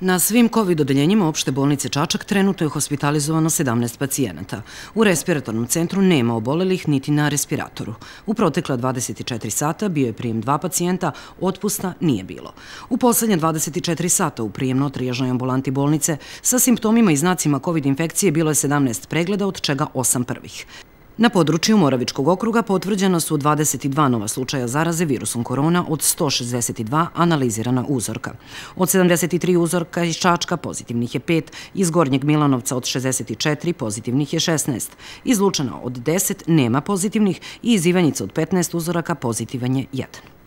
Na svim COVID odeljenjima opšte bolnice Čačak trenutno je hospitalizovano 17 pacijenata. U respiratornom centru nema obolelih niti na respiratoru. U protekla 24 sata bio je prijem dva pacijenta, otpusta nije bilo. U poslednje 24 sata u prijemno trijažnoj ambulanti bolnice sa simptomima i znacima COVID infekcije bilo je 17 pregleda, od čega 8 prvih. Na području Moravičkog okruga potvrđeno su 22 nova slučaja zaraze virusom korona od 162 analizirana uzorka. Od 73 uzorka iz Čačka pozitivnih je 5, iz Gornjeg Milanovca od 64 pozitivnih je 16, iz Lučana od 10 nema pozitivnih i iz Ivanjica od 15 uzoraka pozitivan je 1.